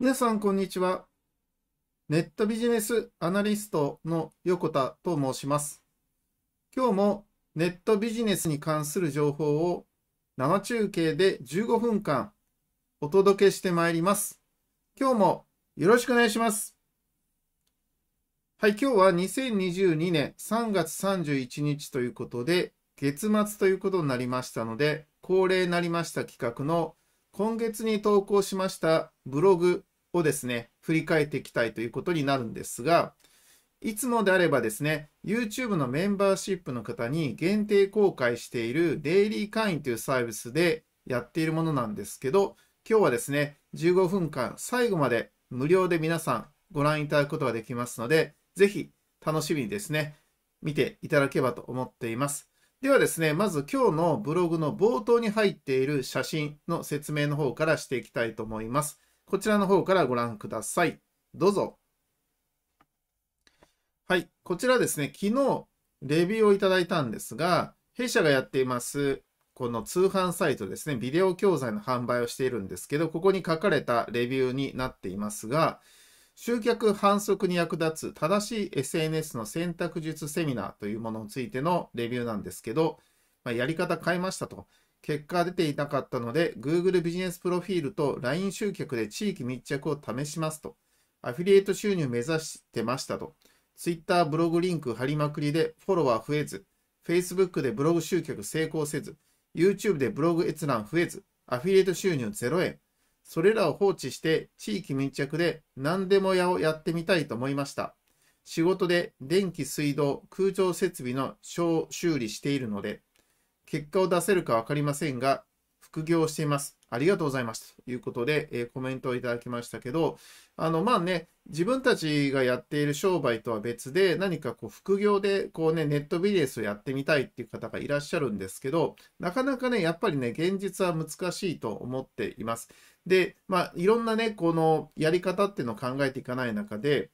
皆さん、こんにちは。ネットビジネスアナリストの横田と申します。今日もネットビジネスに関する情報を生中継で15分間お届けしてまいります。今日もよろしくお願いします。はい、今日は2022年3月31日ということで、月末ということになりましたので、恒例になりました企画の今月に投稿しましたブログをですね、振り返っていきたいということになるんですが、いつもであればですね、YouTube のメンバーシップの方に限定公開しているデイリー会員というサービスでやっているものなんですけど、今日はですね、15分間最後まで無料で皆さんご覧いただくことができますので、ぜひ楽しみにですね、見ていただければと思っています。ではですね、まず今日のブログの冒頭に入っている写真の説明の方からしていきたいと思います。こちらの方からご覧ください。どうぞ。はい、こちらですね、昨日レビューをいただいたんですが、弊社がやっています、この通販サイトですね、ビデオ教材の販売をしているんですけど、ここに書かれたレビューになっていますが、集客反則に役立つ正しい SNS の選択術セミナーというものについてのレビューなんですけど、まあ、やり方変えましたと。結果出ていなかったので、Google ビジネスプロフィールと LINE 集客で地域密着を試しますと。アフィリエイト収入目指してましたと。Twitter ブログリンク貼りまくりでフォロワー増えず、Facebook でブログ集客成功せず、YouTube でブログ閲覧増えず、アフィリエイト収入0円、それらを放置して地域密着で何でも屋をやってみたいと思いました。仕事で電気、水道、空調設備の小修理しているので、結果を出せるかわかりませんが、副業しています。ありがとうございますということで、えー、コメントをいただきましたけど、あの、まあね、自分たちがやっている商売とは別で、何かこう、副業で、こうね、ネットビジネスをやってみたいっていう方がいらっしゃるんですけど、なかなかね、やっぱりね、現実は難しいと思っています。で、まあ、いろんなね、このやり方っていうのを考えていかない中で、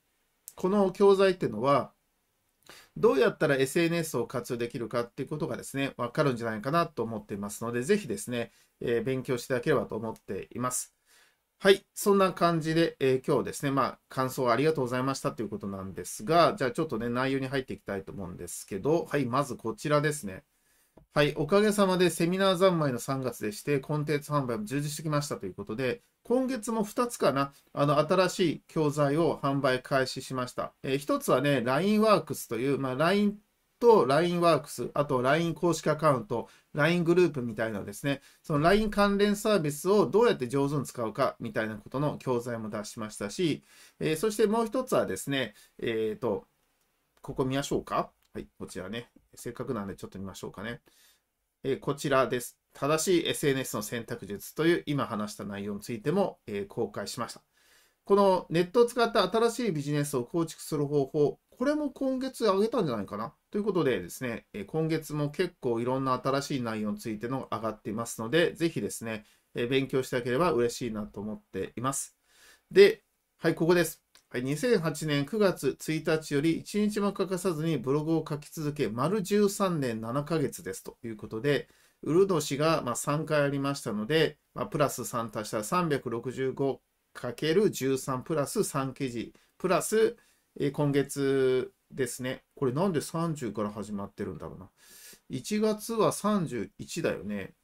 この教材っていうのは、どうやったら SNS を活用できるかっていうことがですね、わかるんじゃないかなと思っていますので、ぜひですね、えー、勉強していただければと思っています。はい。そんな感じで、えー、今日ですね、まあ、感想ありがとうございましたということなんですが、じゃあちょっとね、内容に入っていきたいと思うんですけど、はい、まずこちらですね。はい、おかげさまでセミナー三昧の3月でして、コンテンツ販売も充実してきましたということで、今月も2つかな、あの、新しい教材を販売開始しました。えー、1つはね、LINEWORKS という、まあ、LINE と LINEWORKS、あと LINE 公式アカウント、LINE グループみたいなですね、その LINE 関連サービスをどうやって上手に使うかみたいなことの教材も出しましたし、えー、そしてもう1つはですね、えっ、ー、と、ここ見ましょうか。はい、こちらね。せっかくなんでちょっと見ましょうかね。えー、こちらです。正しい SNS の選択術という今話した内容についても、えー、公開しました。このネットを使った新しいビジネスを構築する方法、これも今月上げたんじゃないかなということでですね、えー、今月も結構いろんな新しい内容についての上がっていますので、ぜひですね、え勉強していただければ嬉しいなと思っています。で、はい、ここです。はい、2008年9月1日より1日も欠かさずにブログを書き続け、丸13年7ヶ月ですということで、ウルド氏がま3回ありましたので、まあ、プラス3足したら 365×13 プラス3記事、プラス、今月ですね。これなんで30から始まってるんだろうな。1月は31だよね。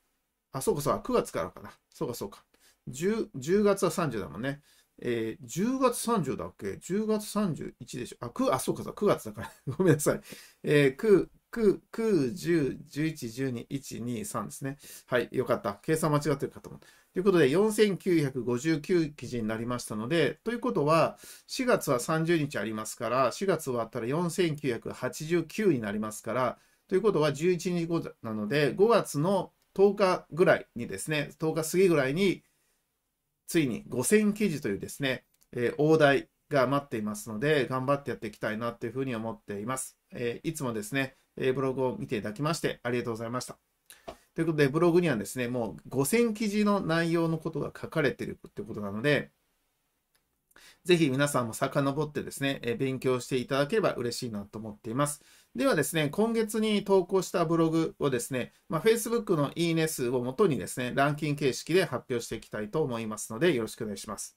あ、そうかそうか、9月からかな。そうかそうか。10, 10月は30だもんね。えー、10月30だっけ ?10 月31でしょ。あ、9、あ、そうかそ9月だから。ごめんなさい。えー、9、9、9、10、11、12、1、2、3ですね。はい、よかった。計算間違ってるかと思う。ということで、4959記事になりましたので、ということは、4月は30日ありますから、4月終わったら4989になりますから、ということは11日後なので、5月の10日ぐらいにですね、10日過ぎぐらいに、ついに5000記事というですね、えー、大台が待っていますので、頑張ってやっていきたいなというふうに思っています。えー、いつもですね、えー、ブログを見ていただきましてありがとうございました。ということで、ブログにはですね、もう5000記事の内容のことが書かれているということなので、ぜひ皆さんも遡ってですね、え勉強していただければ嬉しいなと思っています。ではですね、今月に投稿したブログをですね、まあ、Facebook のいいね数をもとにですね、ランキング形式で発表していきたいと思いますので、よろしくお願いします。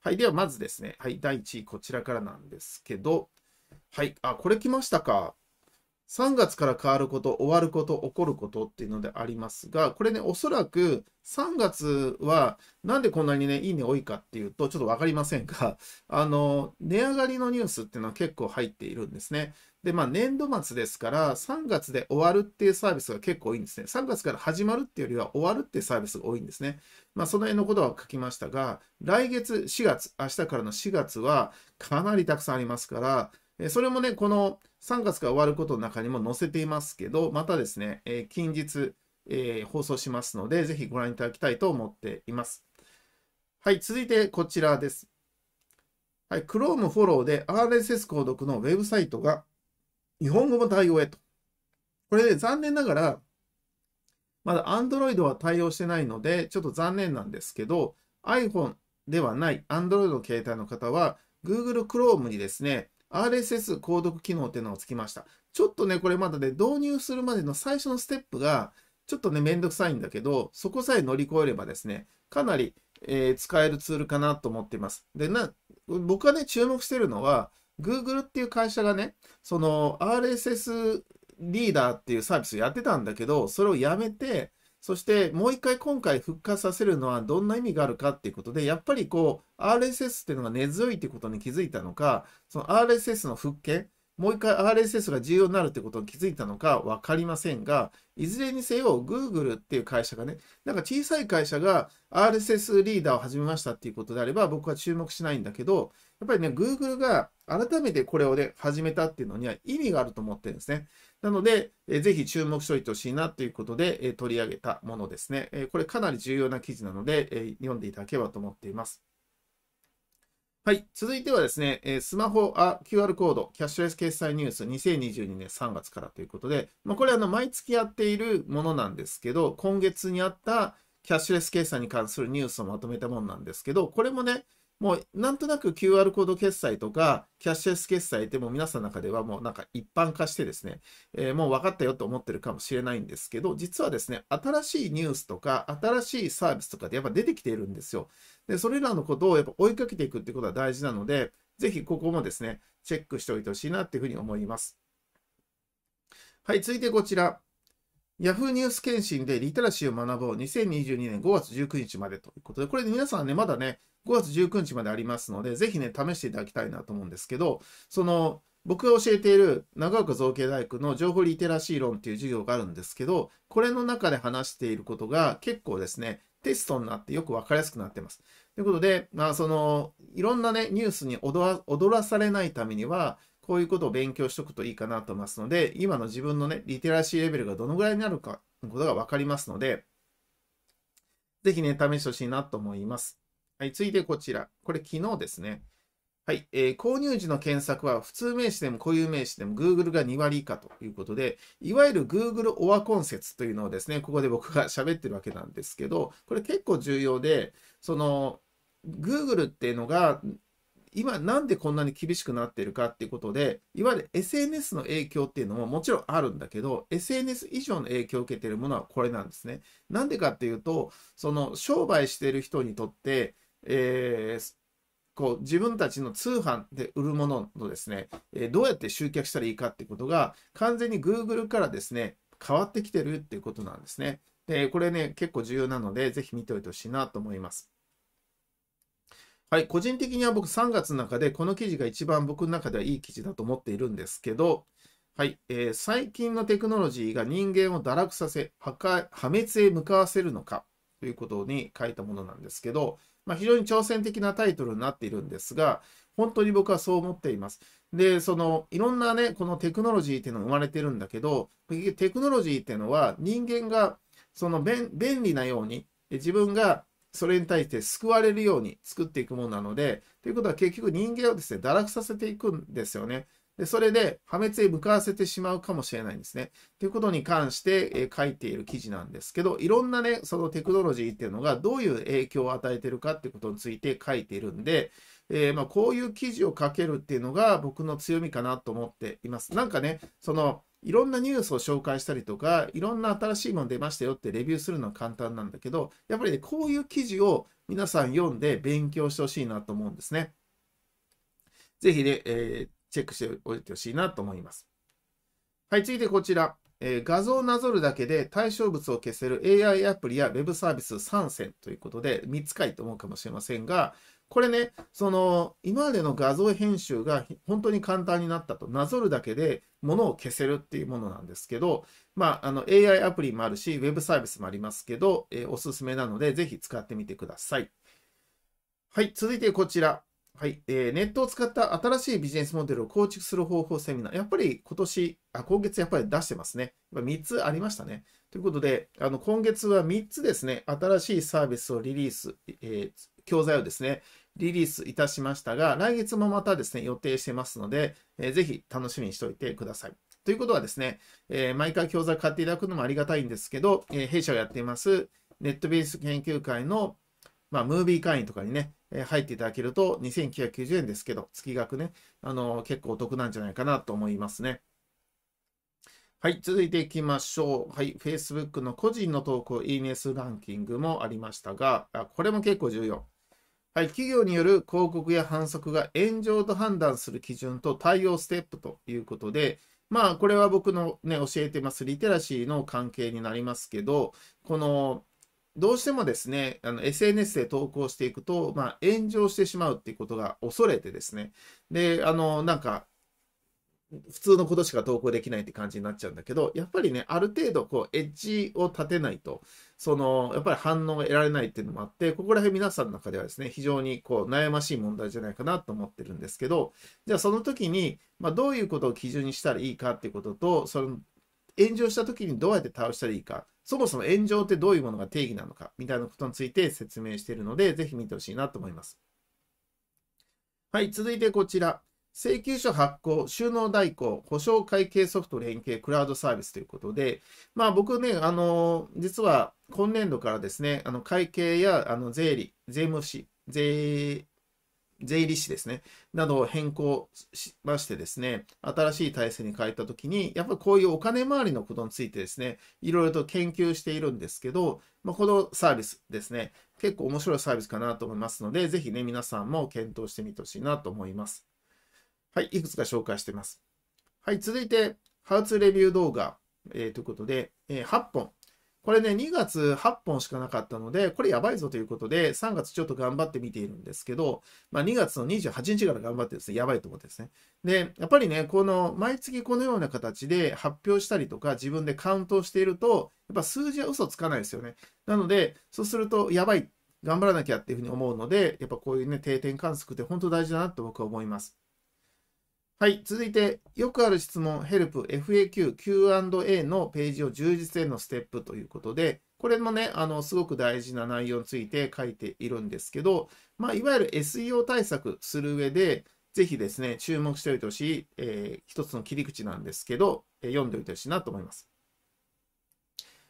はい、ではまずですね、はい、第1位、こちらからなんですけど、はい、あ、これ来ましたか。3月から変わること、終わること、起こることっていうのでありますが、これね、おそらく3月はなんでこんなにね、いいね多いかっていうと、ちょっと分かりませんが、あの、値上がりのニュースっていうのは結構入っているんですね。で、まあ、年度末ですから、3月で終わるっていうサービスが結構多いんですね。3月から始まるっていうよりは終わるっていうサービスが多いんですね。まあ、その辺のことは書きましたが、来月4月、明日からの4月はかなりたくさんありますから、それもね、この3月が終わることの中にも載せていますけど、またですね、え近日、え放送しますので、ぜひご覧いただきたいと思っています。はい、続いてこちらです。はい、Chrome フォローで RSS 購読のウェブサイトが日本語も対応へと。これで残念ながら、まだ Android は対応してないので、ちょっと残念なんですけど、iPhone ではない Android の携帯の方は、Google Chrome にですね、RSS 購読機能っていうのをつきました。ちょっとね、これまだね、導入するまでの最初のステップが、ちょっとね、めんどくさいんだけど、そこさえ乗り越えればですね、かなり、えー、使えるツールかなと思っています。で、な、僕がね、注目してるのは、Google っていう会社がね、その RSS リーダーっていうサービスをやってたんだけど、それをやめて、そしてもう一回今回復活させるのはどんな意味があるかっていうことで、やっぱりこう RSS っていうのが根強いっていうことに気づいたのか、その RSS の復権、もう一回 RSS が重要になるってことに気づいたのか分かりませんが、いずれにせよ Google っていう会社がね、なんか小さい会社が RSS リーダーを始めましたっていうことであれば僕は注目しないんだけど、やっぱりね、Google が改めてこれをね、始めたっていうのには意味があると思ってるんですね。なので、えぜひ注目しておいてほしいなということで、え取り上げたものですね、えこれかなり重要な記事なので、え読んでいただければと思っています。はい。続いてはですね、えスマホあ QR コード、キャッシュレス決済ニュース2022年3月からということで、まあ、これあの、毎月やっているものなんですけど、今月にあったキャッシュレス決済に関するニュースをまとめたものなんですけど、これもね、もうなんとなく QR コード決済とかキャッシュレス決済ってもう皆さんの中ではもうなんか一般化してですね、えー、もう分かったよと思ってるかもしれないんですけど、実はですね、新しいニュースとか新しいサービスとかでやっぱ出てきているんですよ。で、それらのことをやっぱ追いかけていくってことは大事なので、ぜひここもですね、チェックしておいてほしいなっていうふうに思います。はい、続いてこちら。Yahoo ニュース検診でリテラシーを学ぼう2022年5月19日までということで、これ、で皆さんね、まだね、5月19日までありますので、ぜひね、試していただきたいなと思うんですけど、その、僕が教えている長岡造形大学の情報リテラシー論っていう授業があるんですけど、これの中で話していることが結構ですね、テストになってよくわかりやすくなってます。ということで、まあその、いろんなね、ニュースに踊らされないためには、こういうことを勉強しておくといいかなと思いますので、今の自分のね、リテラシーレベルがどのぐらいになるか、ことがわかりますので、ぜひね、試してほしいなと思います。はい、次いでこちら。これ昨日ですね。はい、えー、購入時の検索は普通名詞でも固有名詞でも Google が2割以下ということで、いわゆる Google オアコン説というのをですね、ここで僕が喋ってるわけなんですけど、これ結構重要で、その Google っていうのが今なんでこんなに厳しくなってるかっていうことで、いわゆる SNS の影響っていうのももちろんあるんだけど、SNS 以上の影響を受けてるものはこれなんですね。なんでかっていうと、その商売してる人にとって、えー、こう自分たちの通販で売るもののですね、えー、どうやって集客したらいいかってことが完全に Google からですね変わってきてるっていうことなんですね。で、これね、結構重要なので、ぜひ見ておいてほしいなと思います。はい、個人的には僕3月の中でこの記事が一番僕の中ではいい記事だと思っているんですけど、はい、えー、最近のテクノロジーが人間を堕落させ破壊、破滅へ向かわせるのかということに書いたものなんですけど、まあ、非常に挑戦的なタイトルになっているんですが、本当に僕はそう思っています。で、その、いろんなね、このテクノロジーっていうのが生まれてるんだけど、テクノロジーっていうのは人間が、その便利なように、自分がそれに対して救われるように作っていくものなので、ということは結局人間をですね、堕落させていくんですよね。で、それで破滅へ向かわせてしまうかもしれないんですね。ということに関して、え書いている記事なんですけど、いろんなね、そのテクノロジーっていうのがどういう影響を与えてるかってことについて書いているんで、えー、まこういう記事を書けるっていうのが僕の強みかなと思っています。なんかね、その、いろんなニュースを紹介したりとか、いろんな新しいもの出ましたよってレビューするのは簡単なんだけど、やっぱりね、こういう記事を皆さん読んで勉強してほしいなと思うんですね。ぜひね、えーチェックしておいてほしいなと思います。はい、続いてこちら。えー、画像をなぞるだけで対象物を消せる AI アプリや Web サービス3選ということで3つかいと思うかもしれませんが、これね、その今までの画像編集が本当に簡単になったと、なぞるだけで物を消せるっていうものなんですけど、まあ、あの AI アプリもあるし、Web サービスもありますけど、えー、おすすめなので、ぜひ使ってみてください。はい、続いてこちら。はい、えー、ネットを使った新しいビジネスモデルを構築する方法セミナー。やっぱり今年、あ今月やっぱり出してますね。3つありましたね。ということで、あの今月は3つですね、新しいサービスをリリース、えー、教材をですね、リリースいたしましたが、来月もまたですね、予定してますので、えー、ぜひ楽しみにしておいてください。ということはですね、えー、毎回教材買っていただくのもありがたいんですけど、えー、弊社がやっています、ネットベース研究会の、まあ、ムービー会員とかにね、え入っていただけると2990円ですけど、月額ね、あの結構お得なんじゃないかなと思いますね。はい、続いていきましょう。はい、Facebook の個人の投稿、いいねスランキングもありましたが、あこれも結構重要。はい、企業による広告や反則が炎上と判断する基準と対応ステップということで、まあ、これは僕のね、教えてます、リテラシーの関係になりますけど、この、どうしてもですね、あの SNS で投稿していくと、まあ、炎上してしまうっていうことが恐れてですね、で、あの、なんか、普通のことしか投稿できないって感じになっちゃうんだけど、やっぱりね、ある程度、こう、エッジを立てないと、その、やっぱり反応が得られないっていうのもあって、ここら辺皆さんの中ではですね、非常にこう、悩ましい問題じゃないかなと思ってるんですけど、じゃあその時に、まあ、どういうことを基準にしたらいいかっていうことと、その、炎上した時にどうやって倒したらいいか、そもそも炎上ってどういうものが定義なのかみたいなことについて説明しているので、ぜひ見てほしいなと思います。はい、続いてこちら。請求書発行、収納代行、保証会計ソフト連携、クラウドサービスということで、まあ僕ね、あの、実は今年度からですね、あの会計やあの税理、税務士、税税理士ですね、などを変更しましてですね、新しい体制に変えたときに、やっぱりこういうお金回りのことについてですね、いろいろと研究しているんですけど、まあ、このサービスですね、結構面白いサービスかなと思いますので、ぜひね、皆さんも検討してみてほしいなと思います。はい、いくつか紹介しています。はい、続いて、ハウツーレビュー動画、えー、ということで、えー、8本これね、2月8本しかなかったので、これやばいぞということで、3月ちょっと頑張って見ているんですけど、まあ、2月の28日から頑張ってですね、やばいと思ってですね。で、やっぱりね、この、毎月このような形で発表したりとか、自分でカウントをしていると、やっぱ数字は嘘つかないですよね。なので、そうすると、やばい、頑張らなきゃっていうふうに思うので、やっぱこういうね、定点観測って本当大事だなと僕は思います。はい、続いて、よくある質問、ヘルプ、FAQ、Q&A のページを充実へのステップということで、これもね、あの、すごく大事な内容について書いているんですけど、まあ、いわゆる SEO 対策する上で、ぜひですね、注目しておいてほしい、えー、一つの切り口なんですけど、えー、読んでおいてほしいなと思います。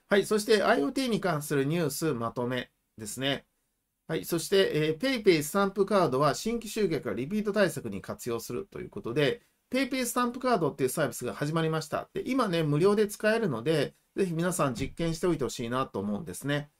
はい、そして IoT に関するニュースまとめですね。はい、そして、えー、PayPay スタンプカードは新規集客やリピート対策に活用するということで、PayPay スタンプカードっていうサービスが始まりました。で今ね、無料で使えるので、ぜひ皆さん実験しておいてほしいなと思うんですね。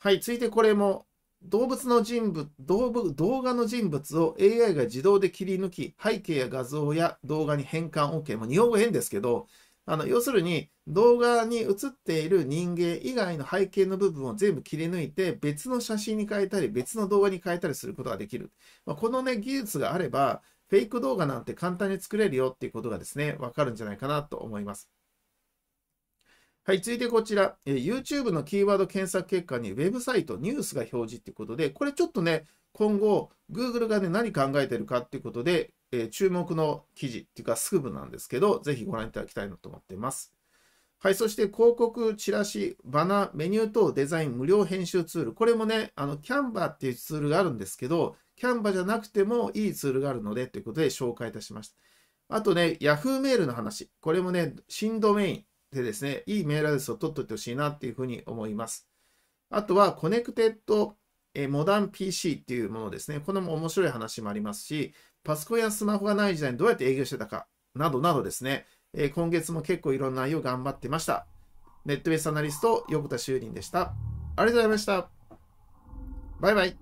はい、続いてこれも、動物の人物動物、動画の人物を AI が自動で切り抜き、背景や画像や動画に変換 OK。もう日本語変ですけど、あの要するに、動画に映っている人間以外の背景の部分を全部切り抜いて別の写真に変えたり別の動画に変えたりすることができる。まあ、このね、技術があればフェイク動画なんて簡単に作れるよっていうことがですね、わかるんじゃないかなと思います。はい、続いてこちら、YouTube のキーワード検索結果にウェブサイト、ニュースが表示ということで、これちょっとね、今後、Google がね、何考えてるかっていうことで、えー、注目の記事っていうか、スクープなんですけど、ぜひご覧いただきたいなと思っています。はい、そして広告、チラシ、バナー、メニュー等、デザイン、無料編集ツール。これもね、あの、キャンバーっていうツールがあるんですけど、キャンバーじゃなくてもいいツールがあるので、ということで紹介いたしました。あとね、Yahoo メールの話。これもね、新ドメインでですね、いいメールアドレスを取っといてほしいなっていうふうに思います。あとは、コネクテッドモダン PC っていうものですね。このも面白い話もありますし、パソコンやスマホがない時代にどうやって営業してたか、などなどですね。えー、今月も結構いろんな内容頑張ってました。ネットベースアナリスト、横田修林でした。ありがとうございました。バイバイ。